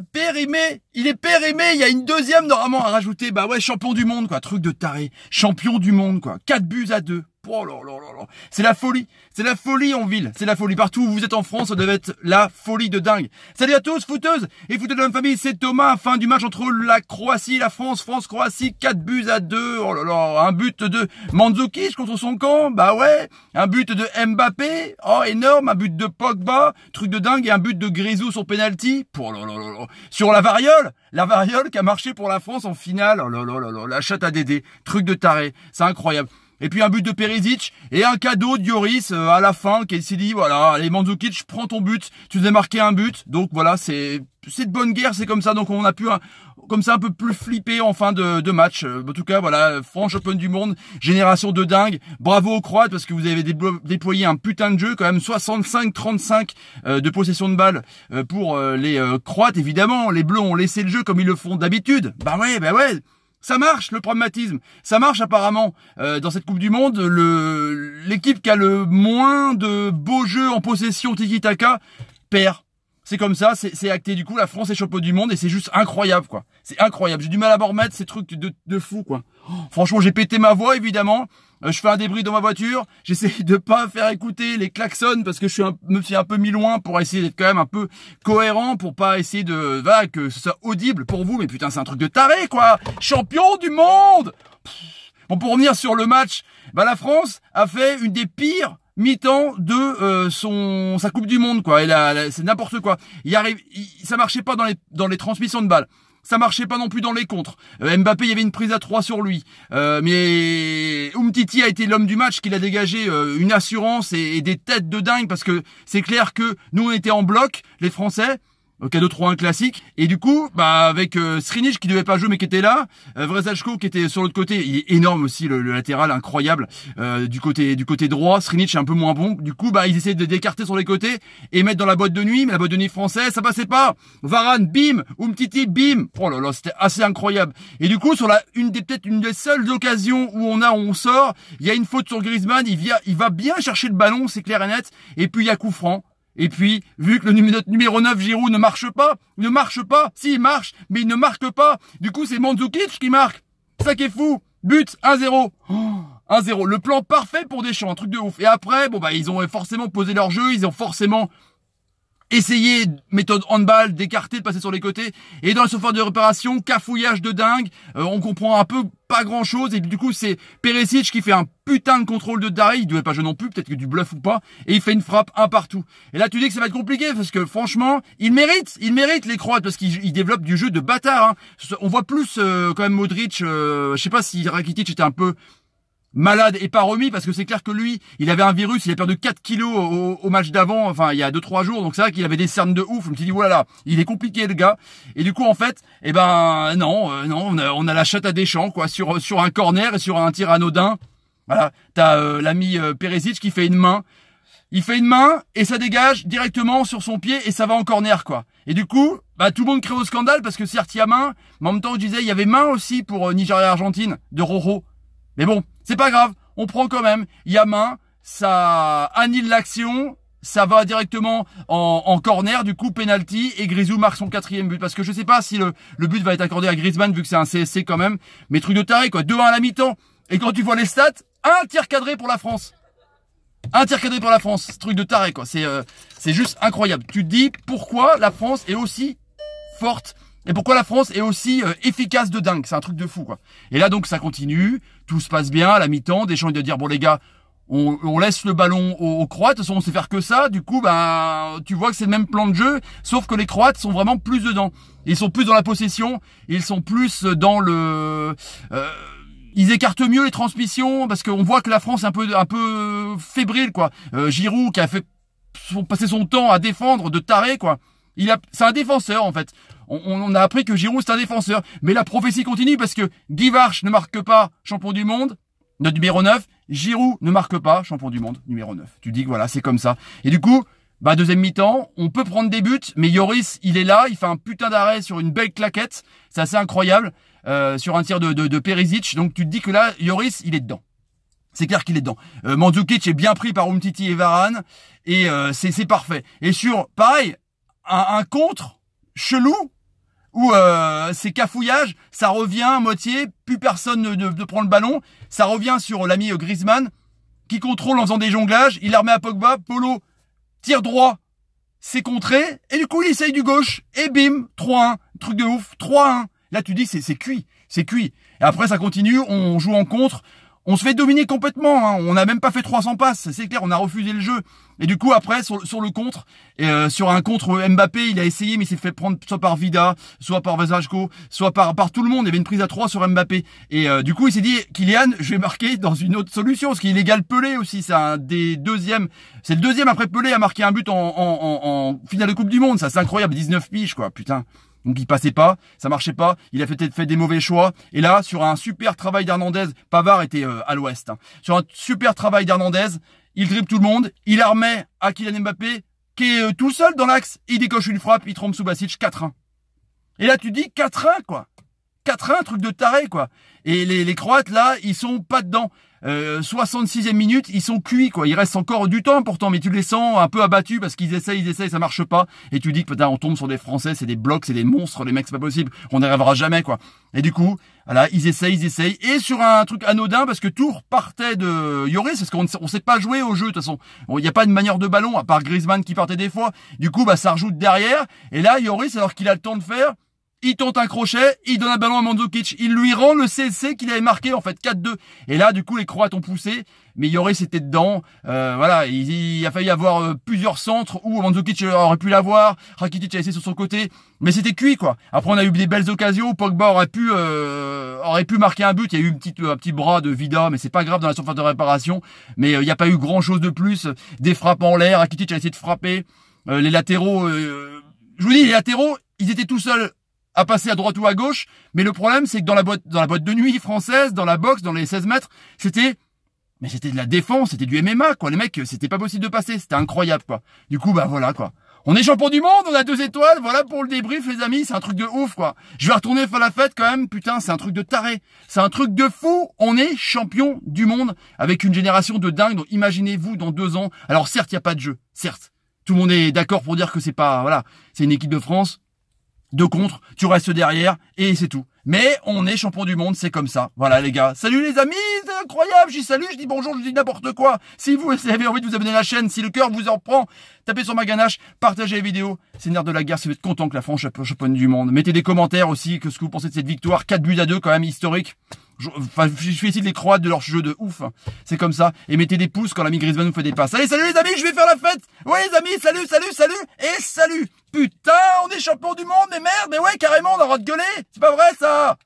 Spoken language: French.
périmé. Il est périmé. Il y a une deuxième normalement à rajouter. Bah ouais, champion du monde, quoi. Truc de taré. Champion du monde, quoi. 4 buts à 2. Oh là là là là. C'est la folie. C'est la folie en ville. C'est la folie. Partout où vous êtes en France, ça doit être la folie de dingue. Salut à tous, footeuses et footeuses de la famille. C'est Thomas. Fin du match entre la Croatie et la France. France-Croatie, 4 buts à 2. Oh là là. Un but de Mandzukic contre son camp. Bah ouais. Un but de Mbappé. Oh, énorme. Un but de Pogba. Truc de dingue. Et un but de Grisou sur penalty. Oh Sur la variole. La variole qui a marché pour la France en finale. Oh là là là La chatte à Dédé. Truc de taré. C'est incroyable. Et puis un but de Perisic et un cadeau de Yoris euh, à la fin qui s'est dit voilà, allez Mandzukic, prends ton but, tu nous as marqué un but. Donc voilà, c'est c'est de bonne guerre, c'est comme ça. Donc on a pu un, comme ça un peu plus flipper en fin de, match. Euh, en tout cas, voilà, France Open du monde, génération de dingue. Bravo aux Croates parce que vous avez déployé un putain de jeu quand même 65-35 euh, de possession de balle pour les Croates évidemment. Les Bleus ont laissé le jeu comme ils le font d'habitude. Bah ouais, bah ouais. Ça marche le pragmatisme, ça marche apparemment. Euh, dans cette Coupe du Monde, le l'équipe qui a le moins de beaux jeux en possession tiki-taka perd. C'est comme ça, c'est acté. Du coup, la France est champion du monde et c'est juste incroyable, quoi. C'est incroyable. J'ai du mal à m'en remettre ces trucs de, de fou, quoi. Oh, franchement, j'ai pété ma voix, évidemment. Euh, je fais un débris dans ma voiture, j'essaie de pas faire écouter les klaxons parce que je suis un, me suis un peu mis loin pour essayer d'être quand même un peu cohérent, pour pas essayer de va que ce soit audible pour vous. Mais putain, c'est un truc de taré quoi Champion du monde Bon, pour revenir sur le match, bah la France a fait une des pires mi-temps de euh, son sa Coupe du Monde quoi. là, c'est n'importe quoi. Il arrive, ça marchait pas dans les dans les transmissions de balles. Ça marchait pas non plus dans les contres. Euh, Mbappé, il y avait une prise à 3 sur lui. Euh, mais Umtiti a été l'homme du match Qui a dégagé une assurance et, et des têtes de dingue parce que c'est clair que nous on était en bloc, les Français. Au 2 3 1 classique. Et du coup, bah avec euh, Srinich qui devait pas jouer mais qui était là, euh, qui était sur l'autre côté, il est énorme aussi le, latéral incroyable euh, du côté du côté droit. Srinich est un peu moins bon. Du coup, bah ils essaient de d'écarter sur les côtés et mettre dans la boîte de nuit, mais la boîte de nuit française, ça passait pas. Varane, bim, Umtiti, bim. Oh là là, c'était assez incroyable. Et du coup, sur la une des peut-être une des seules occasions où on a on sort, il y a une faute sur Griezmann, il vient il va bien chercher le ballon, c'est clair et net et puis il y a coup franc et puis, vu que le numéro 9, Giroud, ne marche pas, ne marche pas, si, il marche, mais il ne marque pas. Du coup, c'est Mandzukic qui marque. Ça qui est fou. But, 1-0. 1-0. Le plan parfait pour Deschamps, un truc de ouf. Et après, bon, bah, ils ont forcément posé leur jeu, ils ont forcément Essayer, méthode handball, d'écarter, de passer sur les côtés. Et dans le surface de réparation, cafouillage de dingue. Euh, on comprend un peu pas grand chose. Et du coup, c'est Peresic qui fait un putain de contrôle de Dari. Il devait pas jouer non plus, peut-être que du bluff ou pas. Et il fait une frappe un partout. Et là, tu dis que ça va être compliqué parce que franchement, il mérite, il mérite les Croates parce qu'il développe du jeu de bâtard. Hein. On voit plus euh, quand même Modric. Euh, je sais pas si Rakitic était un peu malade et pas remis parce que c'est clair que lui, il avait un virus, il a perdu 4 kilos au, match d'avant, enfin il y a 2-3 jours, donc c'est vrai qu'il avait des cernes de ouf. Je me suis dit voilà, oh il est compliqué le gars. Et du coup en fait, eh ben non, euh, non, on a, on la chatte à des champs quoi sur sur un corner et sur un tir anodin. Voilà, t'as euh, l'ami euh, qui fait une main. Il fait une main et ça dégage directement sur son pied et ça va en corner quoi. Et du coup, bah tout le monde crée au scandale parce que certes il y a main, mais en même temps je disais il y avait main aussi pour euh, Nigeria Argentine de Roro. Mais bon, c'est pas grave, on prend quand même. Yamin, ça annule l'action, ça va directement en, corner, du coup penalty et Grisou marque son quatrième but. Parce que je sais pas si le, but va être accordé à Griezmann vu que c'est un CSC quand même, mais truc de taré quoi, 2-1 à la mi-temps. Et quand tu vois les stats, un tiers cadré pour la France. Un tir cadré pour la France, truc de taré quoi, c'est euh, c'est juste incroyable. Tu te dis pourquoi la France est aussi forte et pourquoi la France est aussi euh, efficace de dingue C'est un truc de fou, quoi. Et là, donc, ça continue, tout se passe bien, à la mi-temps, Deschamps, il de dire, bon, les gars, on, laisse le ballon aux, Croates, de toute on sait faire que ça, du coup, bah, tu vois que c'est le même plan de jeu, sauf que les Croates sont vraiment plus dedans. Ils sont plus dans la possession, ils sont plus dans le... Euh, ils écartent mieux les transmissions, parce qu'on voit que la France est un peu, un peu fébrile, quoi. Euh, Giroud, qui a fait passer son temps à défendre de taré, quoi. Il a, c'est un défenseur, en fait on, a appris que Giroud c'est un défenseur. Mais la prophétie continue parce que Guy ne marque pas champion du monde, notre numéro 9. Giroud ne marque pas champion du monde, numéro 9. Tu dis que voilà, c'est comme ça. Et du coup, bah deuxième mi-temps, on peut prendre des buts, mais Yoris, il est là, il fait un putain d'arrêt sur une belle claquette, c'est assez incroyable, euh, sur un tir de, de, Perisic. Donc tu te dis que là, Yoris, il est dedans. C'est clair qu'il est dedans. Euh, Mandzukic est bien pris par Umtiti et Varane, et euh, c'est parfait. Et sur, pareil, un, un contre chelou, où euh, c'est cafouillage, ça revient à moitié, plus personne ne, ne prend le ballon, ça revient sur l'ami euh, Griezmann qui contrôle en faisant des jonglages, il la remet à Pogba, Polo tire droit, c'est contré, et du coup il essaye du gauche, et bim, 3-1, truc de ouf, 3-1. Là tu dis c'est cuit, c'est cuit. Et après ça continue, on joue en contre, on se fait dominer complètement. Hein. On n'a même pas fait 300 passes, c'est clair. On a refusé le jeu. Et du coup, après, sur, le contre, euh, sur un contre euh, Mbappé, il a essayé, mais il s'est fait prendre soit par Vida, soit par Vazajko, soit par, par tout le monde. Il y avait une prise à 3 sur Mbappé. Et euh, du coup, il s'est dit, Kylian, je vais marquer dans une autre solution, ce qui est légal Pelé aussi. C'est un des deuxièmes. C'est le deuxième après Pelé à marquer un but en, finale de Coupe du Monde. Ça, c'est incroyable. 19 piges, quoi. Putain. Donc il passait pas, ça marchait pas, il a peut-être fait des mauvais choix. Et là, sur un super travail d'Hernandez, Pavard était euh, à l'ouest. Hein. Sur un super travail d'Hernandez, il dribble tout le monde, il armait à Kylian Mbappé, qui est euh, tout seul dans l'axe, il décoche une frappe, il trompe Subasic 4-1. Et là tu dis 4-1 quoi un truc de taré, quoi. Et les, Croates, là, ils sont pas dedans. 66e euh, minute, ils sont cuits, quoi. Il reste encore du temps pourtant, mais tu les sens un peu abattus parce qu'ils essayent, ils essayent, ça marche pas. Et tu dis que putain, on tombe sur des Français, c'est des blocs, c'est des monstres, les mecs, c'est pas possible. On n'y arrivera jamais, quoi. Et du coup, là ils essayent, ils essayent. Et sur un truc anodin, parce que tout partait de c'est parce qu'on ne sait pas jouer au jeu, de toute façon. Il n'y a pas de manière de ballon, à part Griezmann qui partait des fois. Du coup, bah, ça rejoute derrière. Et là, Yoris, alors qu'il a le temps de faire, il tente un crochet, il donne un ballon à Mandzukic, il lui rend le CC qu'il avait marqué en fait 4-2. Et là, du coup, les Croates ont poussé, mais aurait, c'était dedans. Euh, voilà, il, a failli avoir euh, plusieurs centres où Mandzukic aurait pu l'avoir, Rakitic a essayé sur son côté, mais c'était cuit quoi. Après, on a eu des belles occasions, Pogba aurait pu euh, aurait pu marquer un but. Il y a eu une petite, un petit bras de Vida, mais c'est pas grave dans la surface de réparation. Mais il n'y a pas eu grand chose de plus. Des frappes en l'air, Rakitic a essayé de frapper. les latéraux, je vous dis, les latéraux, ils étaient tout seuls à passer à droite ou à gauche. Mais le problème, c'est que dans la boîte, dans la boîte de nuit française, dans la boxe, dans les 16 mètres, c'était, mais c'était de la défense, c'était du MMA, quoi. Les mecs, c'était pas possible de passer. C'était incroyable, quoi. Du coup, bah voilà, quoi. On est champion du monde, on a deux étoiles, voilà pour le débrief les amis, c'est un truc de ouf quoi. Je vais retourner faire la fête quand même, putain c'est un truc de taré, c'est un truc de fou, on est champion du monde avec une génération de dingues. donc imaginez-vous dans deux ans, alors certes il n'y a pas de jeu, certes, tout le monde est d'accord pour dire que c'est pas, voilà, c'est une équipe de France, de contre, tu restes derrière et c'est tout. Mais on est champion du monde, c'est comme ça. Voilà les gars. Salut les amis, c'est incroyable. J'y salue, je dis bonjour, je dis n'importe quoi. Si vous avez envie de vous abonner à la chaîne, si le cœur vous en prend, tapez sur ma ganache, partagez la vidéo. C'est nerf de la guerre si vous êtes content que la France soit championne du monde. Mettez des commentaires aussi que ce que vous pensez de cette victoire. 4 buts à 2 quand même historique je suis les Croates de leur jeu de ouf. C'est comme ça. Et mettez des pouces quand l'ami Griezmann nous fait des passes. Allez, salut les amis, je vais faire la fête. Ouais les amis, salut, salut, salut et salut. Putain, on est champion du monde, mais merde, mais ouais carrément, on a le de gueuler. C'est pas vrai ça.